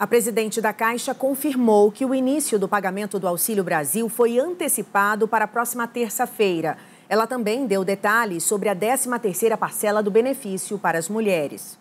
A presidente da Caixa confirmou que o início do pagamento do Auxílio Brasil foi antecipado para a próxima terça-feira. Ela também deu detalhes sobre a 13ª parcela do benefício para as mulheres.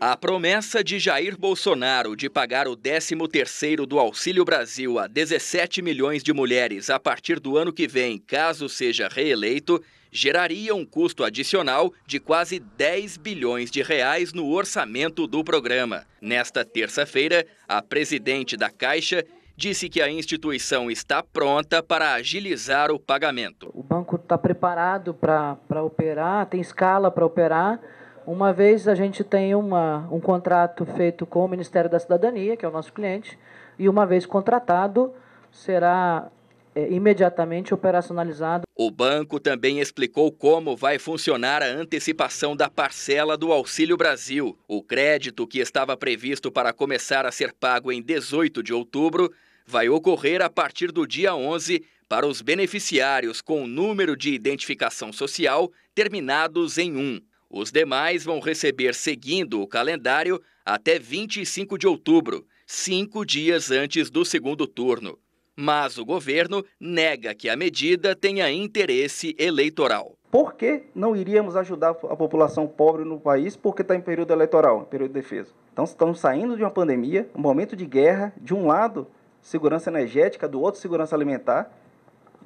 A promessa de Jair Bolsonaro de pagar o 13º do Auxílio Brasil a 17 milhões de mulheres a partir do ano que vem, caso seja reeleito, geraria um custo adicional de quase 10 bilhões de reais no orçamento do programa. Nesta terça-feira, a presidente da Caixa disse que a instituição está pronta para agilizar o pagamento. O banco está preparado para operar, tem escala para operar uma vez a gente tem uma, um contrato feito com o Ministério da Cidadania, que é o nosso cliente, e uma vez contratado, será é, imediatamente operacionalizado. O banco também explicou como vai funcionar a antecipação da parcela do Auxílio Brasil. O crédito, que estava previsto para começar a ser pago em 18 de outubro, vai ocorrer a partir do dia 11 para os beneficiários com número de identificação social terminados em 1. Os demais vão receber, seguindo o calendário, até 25 de outubro, cinco dias antes do segundo turno. Mas o governo nega que a medida tenha interesse eleitoral. Por que não iríamos ajudar a população pobre no país porque está em período eleitoral, em período de defesa? Então, estamos saindo de uma pandemia, um momento de guerra, de um lado, segurança energética, do outro, segurança alimentar.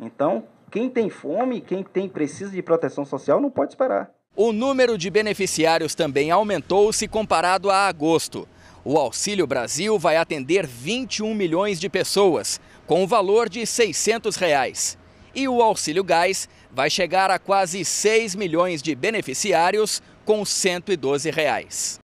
Então, quem tem fome, quem tem precisa de proteção social, não pode esperar. O número de beneficiários também aumentou se comparado a agosto. O Auxílio Brasil vai atender 21 milhões de pessoas, com o valor de R$ 600. Reais. E o Auxílio Gás vai chegar a quase 6 milhões de beneficiários, com R$ 112. Reais.